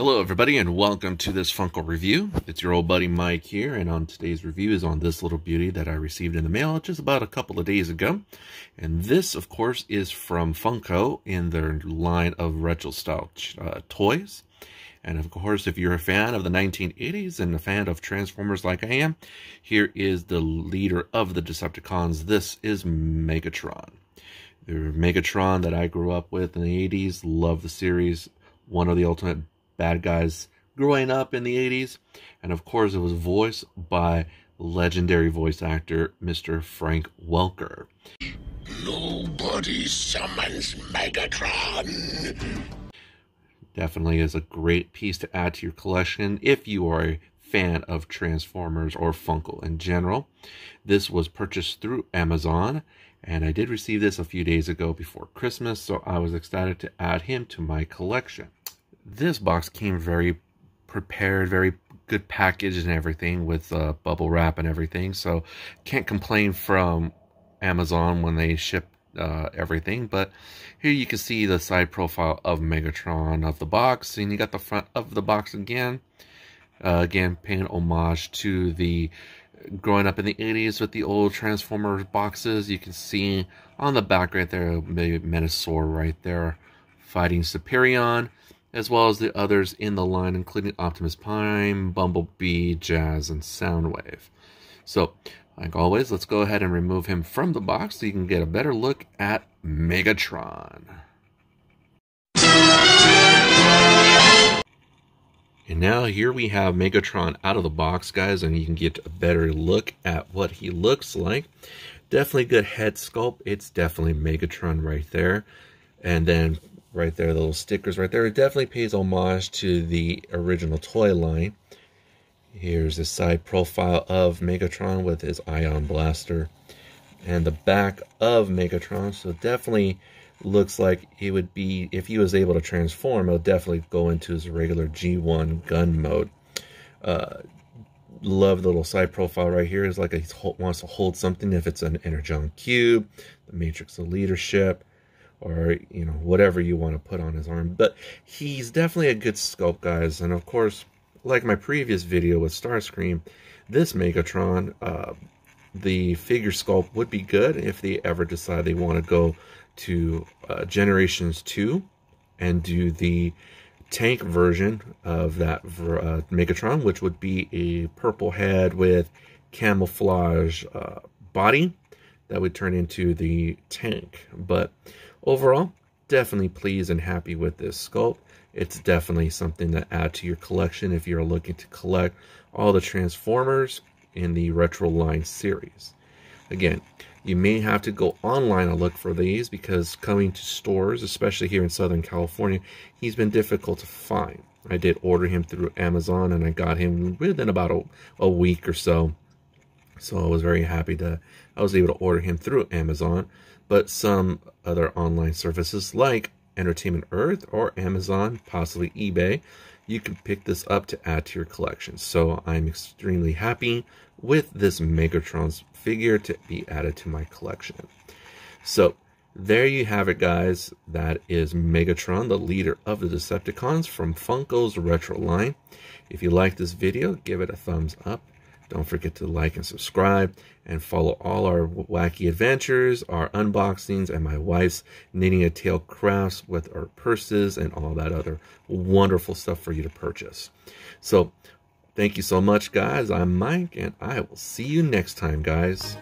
Hello everybody and welcome to this Funko review. It's your old buddy Mike here and on today's review is on this little beauty that I received in the mail just about a couple of days ago. And this of course is from Funko in their line of retro style uh, toys. And of course if you're a fan of the 1980s and a fan of Transformers like I am, here is the leader of the Decepticons. This is Megatron. The Megatron that I grew up with in the 80s, love the series, one of the ultimate bad guys growing up in the 80s. And of course, it was voiced by legendary voice actor Mr. Frank Welker. Nobody summons Megatron. Definitely is a great piece to add to your collection if you are a fan of Transformers or Funko in general. This was purchased through Amazon, and I did receive this a few days ago before Christmas, so I was excited to add him to my collection this box came very prepared, very good package and everything with uh, bubble wrap and everything. So can't complain from Amazon when they ship uh, everything. But here you can see the side profile of Megatron of the box. And you got the front of the box again. Uh, again, paying homage to the growing up in the 80s with the old Transformers boxes. You can see on the back right there, Metasaur right there fighting Superion as well as the others in the line, including Optimus Prime, Bumblebee, Jazz, and Soundwave. So, like always, let's go ahead and remove him from the box so you can get a better look at Megatron. And now here we have Megatron out of the box, guys, and you can get a better look at what he looks like. Definitely good head sculpt. It's definitely Megatron right there. And then right there, the little stickers right there. It definitely pays homage to the original toy line. Here's the side profile of Megatron with his ion blaster and the back of Megatron. So definitely looks like it would be, if he was able to transform, it would definitely go into his regular G1 gun mode. Uh, love the little side profile right here. It's like he wants to hold something, if it's an Energon Cube, the Matrix of Leadership, or you know whatever you want to put on his arm but he's definitely a good sculpt guys and of course like my previous video with starscream this megatron uh, the figure sculpt would be good if they ever decide they want to go to uh, generations 2 and do the tank version of that uh, megatron which would be a purple head with camouflage uh, body that would turn into the tank but Overall, definitely pleased and happy with this sculpt. It's definitely something to add to your collection if you're looking to collect all the Transformers in the Retro Line series. Again, you may have to go online and look for these because coming to stores, especially here in Southern California, he's been difficult to find. I did order him through Amazon and I got him within about a, a week or so. So I was very happy that I was able to order him through Amazon but some other online services like Entertainment Earth or Amazon, possibly eBay, you can pick this up to add to your collection. So I'm extremely happy with this Megatron's figure to be added to my collection. So there you have it, guys. That is Megatron, the leader of the Decepticons from Funko's Retro line. If you like this video, give it a thumbs up don't forget to like and subscribe and follow all our wacky adventures, our unboxings, and my wife's knitting a tail crafts with our purses and all that other wonderful stuff for you to purchase. So thank you so much, guys. I'm Mike, and I will see you next time, guys.